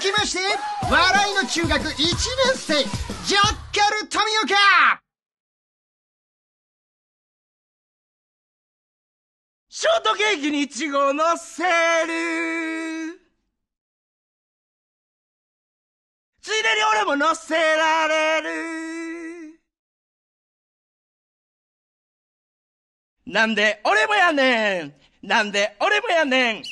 続きまして、笑いの中学1年生、ジャッカル富岡ショートケーキにイチゴをのせる。ついでに俺ものせられる。なんで俺もやねん。なんで俺もやねん。